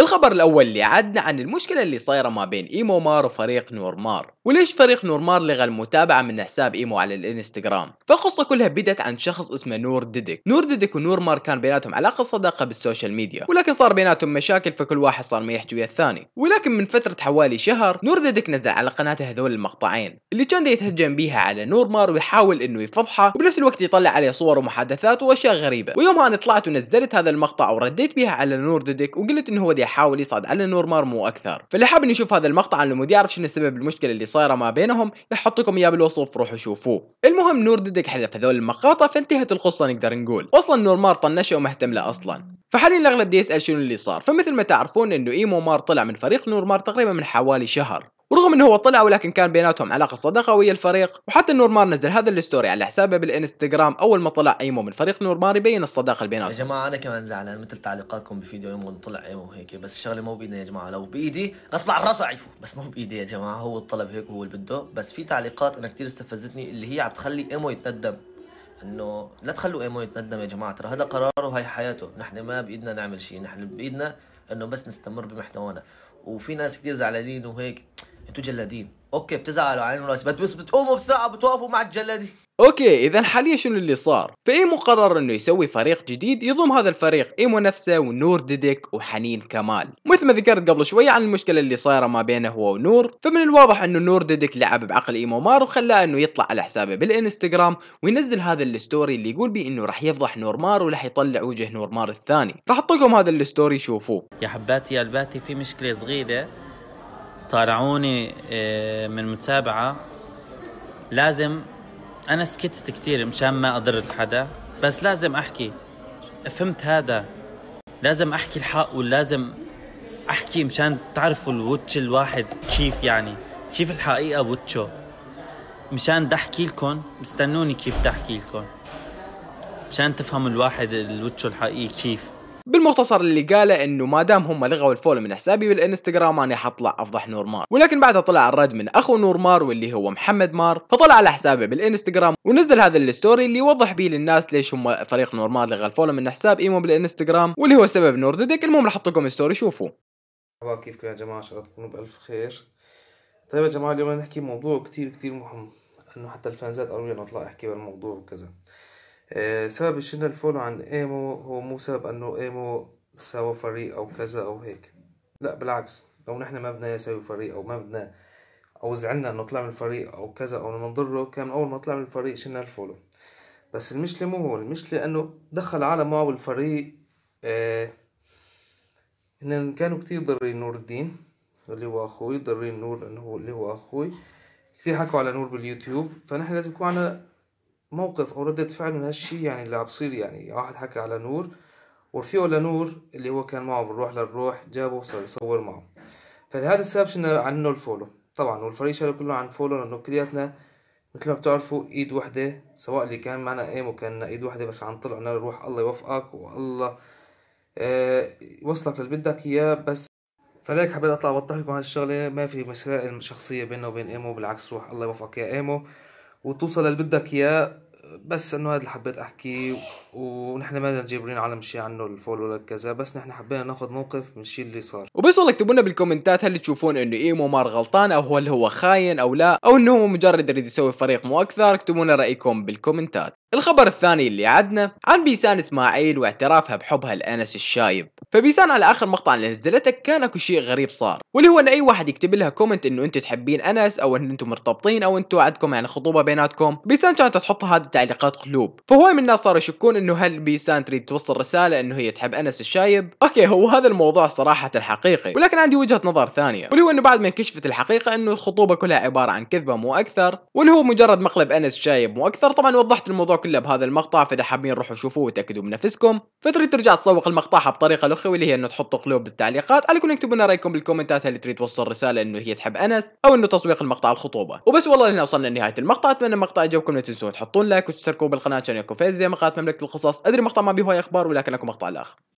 الخبر الاول اللي عدنا عن المشكله اللي صايره ما بين ايمو مار وفريق نور مار وليش فريق نور مار لغى المتابعه من حساب ايمو على الانستغرام فالقصه كلها بدت عن شخص اسمه نور ديدك نور ديدك ونور مار كان بيناتهم علاقه صداقه بالسوشيال ميديا ولكن صار بيناتهم مشاكل فكل واحد صار ما يحكي الثاني ولكن من فتره حوالي شهر نور ديدك نزل على قناته هذول المقطعين اللي كان يتهجم بيها على نور مار ويحاول انه يفضحه وبنفس الوقت يطلع عليه صور ومحادثات واشياء غريبه ويومها انا طلعت ونزلت هذا المقطع ورديت بيها على نور ديدك وقلت انه هو دي يحاول يصعد على النورمال مو اكثر فاللي حاب انه يشوف هذا المقطع عن المود يعرف شنو سبب المشكله اللي صايره ما بينهم بحط لكم اياه بالوصف روحوا شوفوه المهم نور ددك حذف هذول المقاطع فانتهت القصه نقدر نقول اصلا نورمار طنشه وما اهتم له اصلا فحاليا الاغلب دي يسال شنو اللي صار فمثل ما تعرفون انه ايمو مار طلع من فريق نور مار تقريبا من حوالي شهر ورغم انه هو طلع ولكن كان بيناتهم علاقه صداقه ويا الفريق وحتى نورمار نزل هذا الستوري على حسابه بالانستغرام اول ما طلع ايمو من فريق نورمار يبين الصداقه اللي بيناتهم يا جماعه انا كمان زعلان مثل تعليقاتكم بفيديو ايمو طلع ايمو هيك بس الشغله مو بايدنا يا جماعه لو بايدي غصب عن راسه عيفه بس مو بايدي يا جماعه هو الطلب هيك وهو اللي بده بس في تعليقات انا كثير استفزتني اللي هي عم تخلي ايمو يتندم انه لا تخلوا ايمو يتندم يا جماعه ترى هذا قراره وهي حياته نحن ما بايدنا نعمل شيء نحن بايدنا انه بس نستمر بمحتوانا وفي ناس كثير زعلانين وهيك انتوا جلادين اوكي بتزعلوا علينا راسي بس بتقوموا بسرعه بتوقفوا مع الجلادين اوكي اذا حاليا شنو اللي صار فايمو قرر انه يسوي فريق جديد يضم هذا الفريق ايمو نفسه ونور ديديك وحنين كمال مثل ما ذكرت قبل شوي عن المشكله اللي صايره ما بينه هو ونور فمن الواضح انه نور ديديك لعب بعقل ايمو مار وخلاه انه يطلع على حسابه بالانستغرام وينزل هذا الستوري اللي يقول بيه انه راح يفضح نور مار وراح يطلع وجه نور مار الثاني راح اطقم هذا الستوري شوفوه يا حباتي يا الباتي في مشكله صغيره طالعوني آه، من متابعة لازم أنا سكتت كتير مشان ما أضرت حدا بس لازم أحكي فهمت هذا لازم أحكي الحق ولازم أحكي مشان تعرفوا الوتش الواحد كيف يعني كيف الحقيقة وتشو مشان بدي أحكي لكم استنوني كيف بدي أحكي لكم مشان تفهم الواحد الوتشو الحقيقي كيف بالمختصر اللي قاله انه ما دام هم لغوا الفولو من حسابي بالانستغرام انا حطلع افضح نور مار ولكن بعدها طلع الرد من اخو نور مار واللي هو محمد مار فطلع على حسابه بالانستغرام ونزل هذا الستوري اللي يوضح بيه للناس ليش هم فريق نور مار لغى الفولو من حساب ايمو بالانستغرام واللي هو سبب نور ديك المهم راح احط لكم الستوري شوفوا مرحبا كيفكم يا جماعه ان شاء الله تكونوا بالف خير طيب يا جماعه اليوم نحكي موضوع كثير كثير مهم انه حتى الفانزات قالوا لي نطلع احكي بالموضوع وكذا آه، سبب شلنا الفولو عن ايمو هو مو سبب انه ايمو سوى فريق او كذا او هيك لا بالعكس لو نحن ما بدنا يسوي فريق او ما بدنا او زعلنا انه طلع من الفريق او كذا او انه نضره كان اول ما طلع من الفريق شلنا الفولو بس المشكله مو هون المشكله انه دخل عالم معه بالفريق آه هن كانوا كتير ضارين نور الدين اللي هو اخوي ضارين نور انه اللي هو اخوي كتير حكوا على نور باليوتيوب فنحن لازم يكون عنا موقف او ردة فعل من هالشي يعني اللي عم بصير يعني واحد حكى على نور ورفيقه لنور اللي هو كان معه بالروح للروح جابه وصار يصور معه فلهذا السبب شلنا عنه الفولو طبعا والفريق شالوا كله عن فولو لانه كلياتنا مثل ما بتعرفوا ايد وحدة سواء اللي كان معنا ايم وكان ايد وحدة بس عن طلع نار روح الله يوفقك والله آه يوصلك للي بدك اياه بس فلك حبيت اطلع اوضح لكم هالشغله ما في مسائل شخصيه بيننا وبين ايمو بالعكس روح الله يوفقك يا ايمو وتوصل اللي بدك اياه بس انه هذا اللي حبيت احكيه ونحن ما جابرين على مشي عنه الفول ولا كذا بس نحن حبينا ناخذ موقف من الشيء اللي صار والله اكتبوا لنا بالكومنتات هل تشوفون انه ايمو مار غلطان او هل هو خاين او لا او انه هو مجرد يريد يسوي فريق مو اكثر اكتبوا لنا رايكم بالكومنتات الخبر الثاني اللي عدنا عن بيسان اسماعيل واعترافها بحبها لانس الشايب فبيسان على اخر مقطع اللي نزلته كان اكو شيء غريب صار واللي هو ان اي واحد يكتب لها كومنت انه انت تحبين انس او ان انتم مرتبطين او انتم عندكم يعني خطوبه بيناتكم بيسان كانت تحط هذه التعليقات قلوب فهواي من الناس صاروا يشكون انه هل بيسان تريد توصل رساله انه هي تحب انس الشايب اوكي هو هذا الموضوع صراحه حقيقي ولكن عندي وجهه نظر ثانيه واللي هو انه بعد ما انكشفت الحقيقه انه الخطوبه كلها عباره عن كذبه مو اكثر واللي هو مجرد مقلب انس شايب مو اكثر طبعا وضحت الموضوع كله بهذا المقطع فاذا حابين روحوا شوفوه وتاكدوا من نفسكم فتريد ترجع تسوق المقطعها بطريقه الاخرى واللي هي انه تحطوا قلوب بالتعليقات على اكتبوا لنا رايكم بالكومنتات هل تريد توصل رساله انه هي تحب انس او انه تسويق المقطع الخطوبه وبس والله هنا وصلنا لنهايه المقطع اتمنى المقطع عجبكم لا تنسون تحطون لايك وتشتركوا بالقناه عشان يكون فيز زي مقاطع مملكه القصص أدري مقطع ما به هواي أخبار ولكن أكو مقطع الآخر